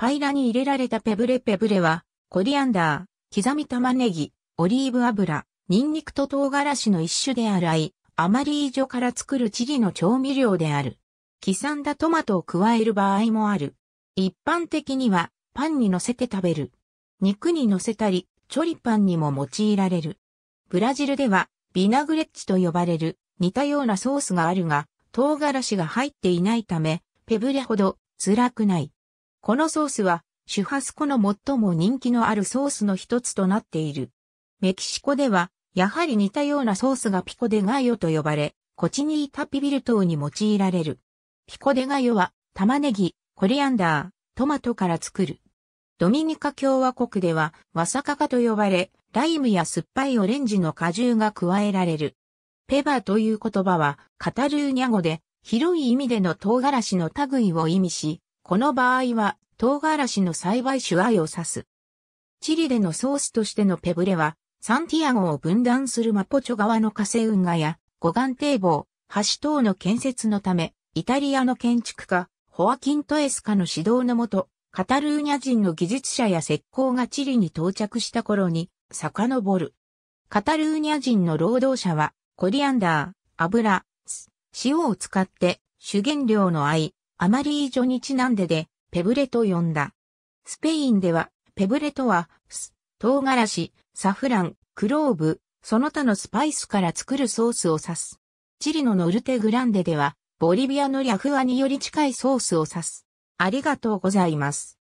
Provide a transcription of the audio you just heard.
パイラに入れられたペブレペブレは、コリアンダー、刻み玉ねぎ、オリーブ油、ニンニクと唐辛子の一種であるアイ、アマリージョから作るチリの調味料である。刻んだトマトを加える場合もある。一般的には、パンに乗せて食べる。肉に乗せたり、チョリパンにも用いられる。ブラジルでは、ビナグレッチと呼ばれる似たようなソースがあるが、唐辛子が入っていないため、ペブレほど辛くない。このソースは、シュハスコの最も人気のあるソースの一つとなっている。メキシコでは、やはり似たようなソースがピコデガヨと呼ばれ、コチニータピビル等に用いられる。ピコデガヨは、玉ねぎ、コリアンダー、トマトから作る。ドミニカ共和国では、ワサカカと呼ばれ、ライムや酸っぱいオレンジの果汁が加えられる。ペバという言葉は、カタルーニャ語で、広い意味での唐辛子の類を意味し、この場合は、唐辛子の栽培種愛を指す。チリでのソースとしてのペブレは、サンティアゴを分断するマポチョ側の火星運河や、護岸堤防、橋等の建設のため、イタリアの建築家、ホアキン・トエスカの指導のもと、カタルーニャ人の技術者や石膏がチリに到着した頃に、遡る。カタルーニャ人の労働者は、コリアンダー、油、塩を使って、主原料の愛、アマリージョにちなんでで、ペブレと呼んだ。スペインでは、ペブレとは、唐辛子、サフラン、クローブ、その他のスパイスから作るソースを指す。チリのノルテグランデでは、ボリビアのリャフアにより近いソースを指す。ありがとうございます。